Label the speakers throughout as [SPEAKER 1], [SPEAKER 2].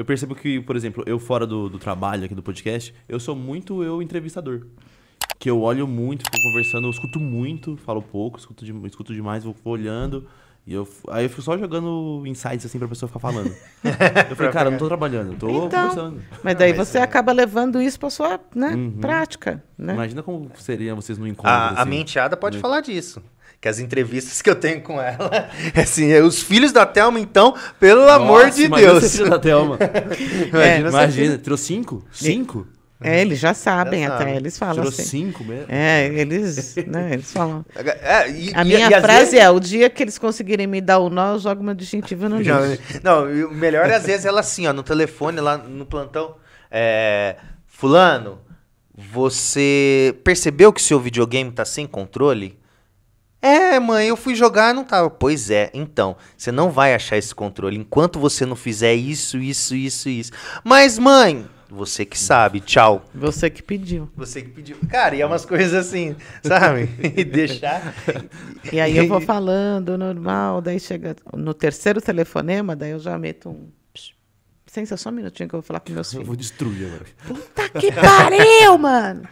[SPEAKER 1] Eu percebo que, por exemplo, eu fora do, do trabalho aqui do podcast, eu sou muito eu entrevistador. Que eu olho muito, fico conversando, eu escuto muito, falo pouco, escuto, de, escuto demais, vou, vou olhando. E eu, aí eu fico só jogando insights assim pra pessoa ficar falando. eu falei, cara, eu não tô trabalhando, eu tô então, conversando. Mas daí não, mas você
[SPEAKER 2] é... acaba levando isso pra sua né, uhum. prática.
[SPEAKER 1] Né? Imagina como seria vocês no encontro. A, assim. a pode né? falar disso. Que as entrevistas que eu tenho com ela, é assim, é os filhos da Thelma, então, pelo Nossa, amor de Deus. Os filhos da Thelma. imagina, é, imagina. Filho... Trouxe cinco? Cinco?
[SPEAKER 2] E... É, né? eles já sabem já até, eles falam Tirou assim. cinco mesmo. É, eles, né, eles falam. É, é, e, a minha e, frase vezes... é, o dia que eles conseguirem me dar o nó, eu jogo meu distintivo no já, né? Não, o melhor é, às vezes ela assim,
[SPEAKER 1] ó, no telefone, lá no plantão, é, fulano, você percebeu que seu videogame tá sem controle? É, mãe, eu fui jogar e não tava. Pois é, então, você não vai achar esse controle enquanto você não fizer isso, isso, isso, isso. Mas, mãe, você que sabe, tchau. Você que pediu. Você que pediu.
[SPEAKER 2] Cara, e é umas coisas assim, sabe? e deixar. E aí eu vou falando normal, daí chega no terceiro telefonema, daí eu já meto um. Sensa, só um minutinho que eu vou falar com meus filhos. Eu vou destruir agora. Puta que pariu, mano!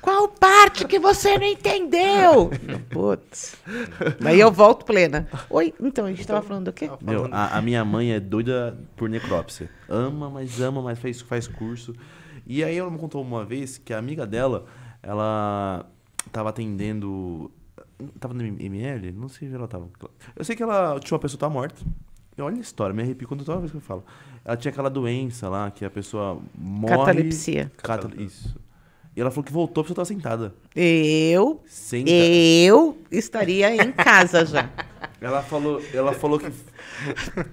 [SPEAKER 2] Qual parte que você não entendeu? Putz. Daí eu volto plena. Oi, então, a gente estava então, falando do quê?
[SPEAKER 1] Meu, a, a, minha mãe é doida por necrópsia. Ama, mas ama, mas faz, faz curso. E aí ela me contou uma vez que a amiga dela, ela estava atendendo. Tava no ML? Não sei onde ela tava. Eu sei que ela tinha uma pessoa que tá morta. Olha a história, me arrepio quando toda vez que eu falo. Ela tinha aquela doença lá que a pessoa morre. Catalepsia. Catal... Isso. E ela falou que voltou porque você
[SPEAKER 2] estava sentada. Eu? Sentada. Eu estaria em casa já. Ela falou, ela falou que.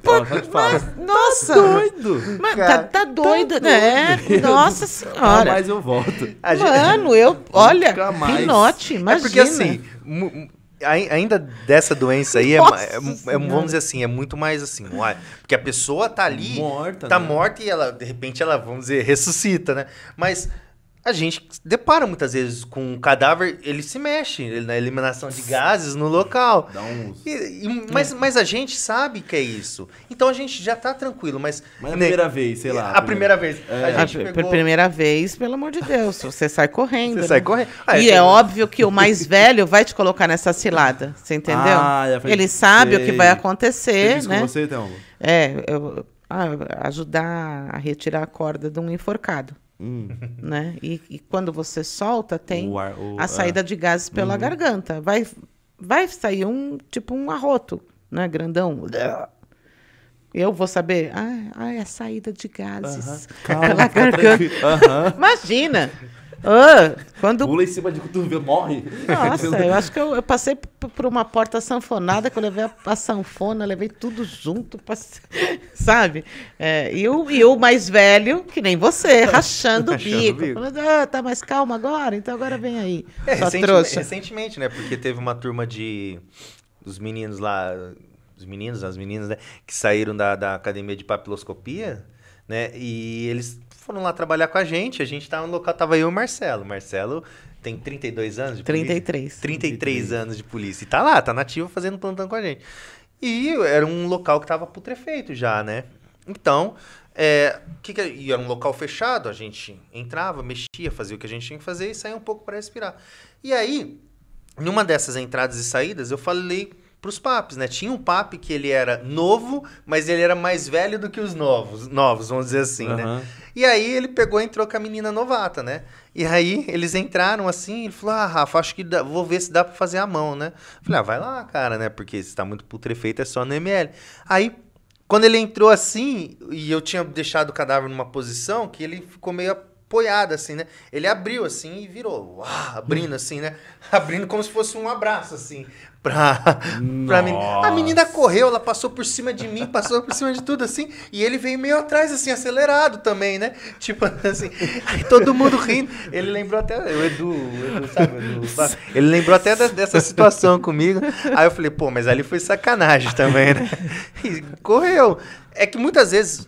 [SPEAKER 2] Pô, ela mas, tá nossa! Tá doido! Mas, Cara, tá, tá, tá doido, tá né? Doido. Nossa senhora! Mas eu volto.
[SPEAKER 1] Mano, eu. Olha, pinote, imagina. É porque assim. Ainda dessa doença aí, é, é, é, vamos dizer assim, é muito mais assim. Porque a pessoa tá ali, morta, tá né? morta e ela, de repente, ela, vamos dizer, ressuscita, né? Mas a gente depara muitas vezes com um cadáver, ele se mexe ele, na eliminação de gases no local. Dá um. E, e, mas, é. mas a gente sabe que é isso. Então a gente já tá tranquilo, mas. Mas é né, a primeira vez,
[SPEAKER 2] sei é lá. A primeira, primeira vez. É. A, gente a pegou... primeira vez, pelo amor de Deus, você sai correndo. Você né? sai correndo. Ah, e é óbvio que o mais velho vai te colocar nessa cilada, você entendeu? Ah, ele sabe sei. o que vai acontecer, né? você né? Com você, então. É, eu, ah, ajudar a retirar a corda de um enforcado. Hum. Né? E, e, quando você solta, tem o ar, o, a saída ah. de gases pela uhum. garganta. Vai, vai sair um tipo um arroto, né? Grandão. Eu vou saber. Ah, ah é a saída de gases. Calma, pela tá garganta. Imagina! Ah, quando... Pula em cima de cotovelo, morre. Nossa, eu acho que eu, eu, passei por uma porta sanfonada, que eu levei a, a sanfona, levei tudo junto, sabe? É, e, o, e o mais velho, que nem você, rachando, rachando o bico. bico. Falando, ah, tá mais calmo agora? Então agora vem aí. É, recentemente, recentemente,
[SPEAKER 1] né? Porque teve uma turma de... Os meninos lá... Os meninos, as meninas, né? Que saíram da, da academia de papiloscopia, né? E eles foram lá trabalhar com a gente. A gente tava tá no local, tava eu e o Marcelo. Marcelo tem 32 anos de 33. polícia. 33. 33 anos de polícia. E tá lá, tá nativo fazendo plantão com a gente. E era um local que tava putrefeito já, né? Então, é, que que, é, e era um local fechado, a gente entrava, mexia, fazia o que a gente tinha que fazer e saía um pouco para respirar. E aí, numa dessas entradas e saídas, eu falei pros papes, né? Tinha um papo que ele era novo, mas ele era mais velho do que os novos, novos, vamos dizer assim, uhum. né? E aí ele pegou e entrou com a menina novata, né? E aí eles entraram assim, ele falou: "Ah, Rafa, acho que dá, vou ver se dá para fazer a mão, né?" Eu falei: "Ah, vai lá, cara, né? Porque se tá muito putrefeito é só no ML". Aí quando ele entrou assim, e eu tinha deixado o cadáver numa posição que ele ficou meio apoiada, assim, né? Ele abriu, assim, e virou, uau, abrindo, assim, né? Abrindo como se fosse um abraço, assim, pra, pra menina. A menina correu, ela passou por cima de mim, passou por cima de tudo, assim, e ele veio meio atrás, assim, acelerado também, né? Tipo, assim, todo mundo rindo. Ele lembrou até, o Edu, o Edu sabe, o Edu, ele lembrou até da, dessa situação comigo. Aí eu falei, pô, mas ali foi sacanagem também, né? E correu. É que muitas vezes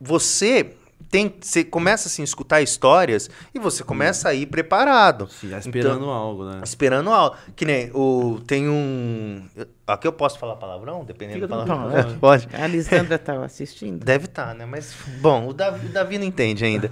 [SPEAKER 1] você tem, você começa assim, a escutar histórias e você começa a ir preparado. Sim, é esperando então, algo, né? Esperando algo. Que nem o, tem um. Aqui eu posso falar palavrão, dependendo Fica do palavrão. Não, pode. A Lisandra estava tá assistindo. Deve estar, tá, né? Mas, bom, o Davi, o Davi não entende ainda.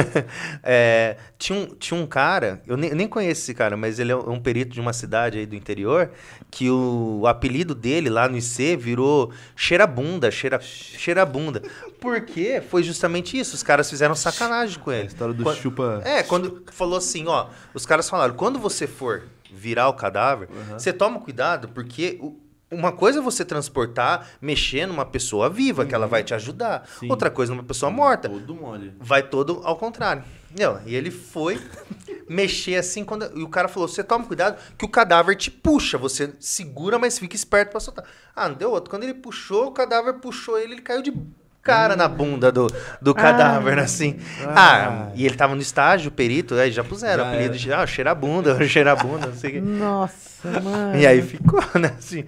[SPEAKER 1] é, tinha, um, tinha um cara, eu nem, nem conheço esse cara, mas ele é um perito de uma cidade aí do interior, que o, o apelido dele lá no IC virou cheirabunda, cheira, cheirabunda. Porque foi justamente isso, os caras fizeram sacanagem com ele. A história do quando, chupa... É, quando falou assim, ó, os caras falaram, quando você for virar o cadáver, uhum. você toma cuidado porque o, uma coisa é você transportar, mexer numa pessoa viva, uhum. que ela vai te ajudar. Sim. Outra coisa, numa é pessoa morta. Todo mole. Vai todo ao contrário. Não, e ele foi mexer assim quando. E o cara falou: você toma cuidado, que o cadáver te puxa. Você segura, mas fica esperto para soltar. Ah, não deu outro. Quando ele puxou, o cadáver puxou ele, ele caiu de cara na hum. bunda do, do cadáver, ah. Né, assim. Ah. ah, e ele tava no estágio, perito, aí já puseram o apelido de ah, cheira a bunda, cheira a bunda, não sei o que. Nossa, mano. E aí ficou, né, assim.